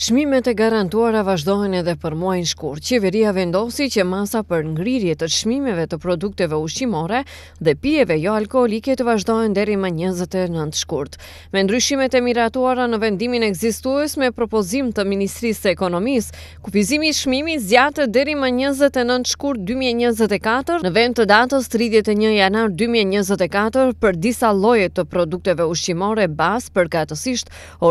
Shmimet e garantuara vazhdojnë edhe për muajnë shkur. Qeveria vendosi që masa për ngrirje të shmimeve të produkteve ushqimore dhe pijeve jo alkoholike të vazhdojnë deri më 29 shkurt. Me ndryshimet e miratuara në vendimin ekzistues me propozim të Ministrisë të Ekonomis, kupizimi shmimi zgjat deri më 29 shkurt 2024 në vend të datës 31 janar 2024 për disa lloje të produkteve ushqimore bas për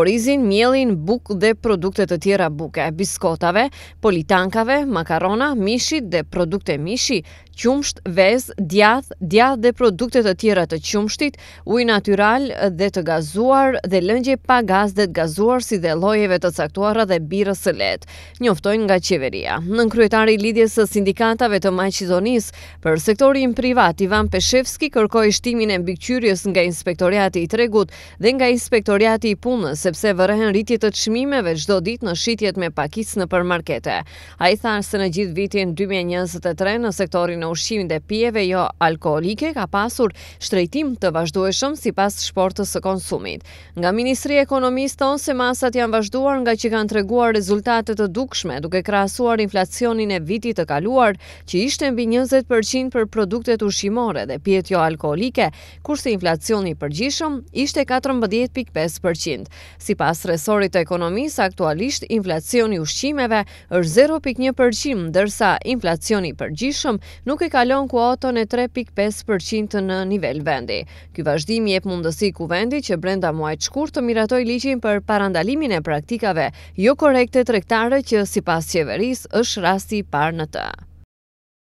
orizin, miellin, buk dhe produkte produkte të tjera buke, biskotave, politankave, makarona, mishi dhe produkte mishi, qumsht, vez, djath, djath dhe produkte të tjera të qumshtit, uj natural dhe të gazuar dhe lëngje pa gaz dhe të gazuar si dhe lojeve të caktuara dhe birës së let, njoftojnë nga qeveria. Nën kryetari lidjes së sindikatave të majqizonis për sektorin privat, Ivan Peshevski kërkoj shtimin e mbikqyrjes nga inspektoriati i tregut dhe nga inspektoriati i punës, sepse vërhen rritje të qmimeve gjdo vit në shitjet me pakicë në përmarkete. A i thanë se në gjithë vitin 2023 në sektorin e ushqimin dhe pjeve jo alkoholike ka pasur shtrejtim të vazhdueshëm si pas shportës së konsumit. Nga Ministri Ekonomisë tonë se masat janë vazhduar nga që kanë treguar rezultate të dukshme duke krasuar inflacionin e vitit të kaluar që ishte mbi 20% për produktet ushqimore dhe pjet jo alkoholike, kurse inflacioni përgjishëm ishte 14.5%. Si pas resorit të ekonomisë aktual aktualisht inflacioni ushqimeve është 0.1%, ndërsa inflacioni përgjithshëm nuk e kalon kuotën e 3.5% në nivel vendi. Ky vazhdim jep mundësi kuvendi që brenda muajit të shkurt të miratoj ligjin për parandalimin e praktikave jo korrekte tregtare që sipas qeverisë është rasti i parë në të.